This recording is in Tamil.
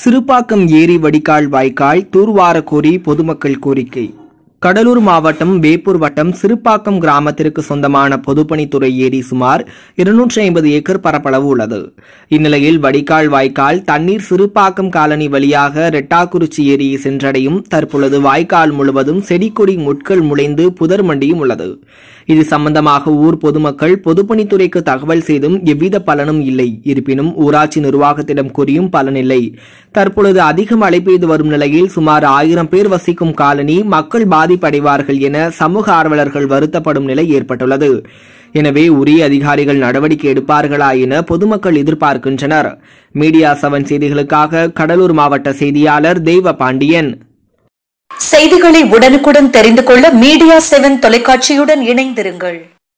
சிறுபாக்கம் ஏரி வடிகால் வாய்க்கால் தூர்வார கோரி பொதுமக்கள் கோரிக்கை கடலூர் மாவட்டம் வேப்பூர் வட்டம் சிறுப்பாக்கம் கிராமத்திற்கு சொந்தமான பொதுப்பணித்துறை ஏரி சுமார் இருநூற்றி ஐம்பது ஏக்கர் பரப்பளவு உள்ளது இந்நிலையில் வடிகால் வாய்க்கால் தண்ணீர் சிறுப்பாக்கம் காலனி வழியாக ரெட்டாக்குறிச்சி ஏரியை சென்றடையும் தற்பொழுது வாய்க்கால் முழுவதும் செடிக்கொடி முட்கள் முளைந்து புதர் மண்டியும் உள்ளது இது சம்பந்தமாக ஊர் பொதுமக்கள் பொதுப்பணித்துறைக்கு தகவல் செய்தும் எவ்வித பலனும் இல்லை இருப்பினும் ஊராட்சி நிர்வாகத்திடம் கூறியும் பலனில்லை தற்பொழுது அதிக மழை பெய்து வரும் நிலையில் சுமார் ஆயிரம் பேர் வசிக்கும் காலனி மக்கள் பாதி பாதிப்படைவார்கள் என சமூக ஆர்வலர்கள் வருத்தப்படும் நிலை ஏற்பட்டுள்ளது எனவே உரிய அதிகாரிகள் நடவடிக்கை எடுப்பார்களா என பொதுமக்கள் எதிர்பார்க்கின்றனர் மீடியா செவன் செய்திகளுக்காக கடலூர் மாவட்ட செய்தியாளர் தெய்வ பாண்டியன் செய்திகளை உடனுக்குடன் தெரிந்து கொள்ள மீடியா செவன் தொலைக்காட்சியுடன் இணைந்திருங்கள்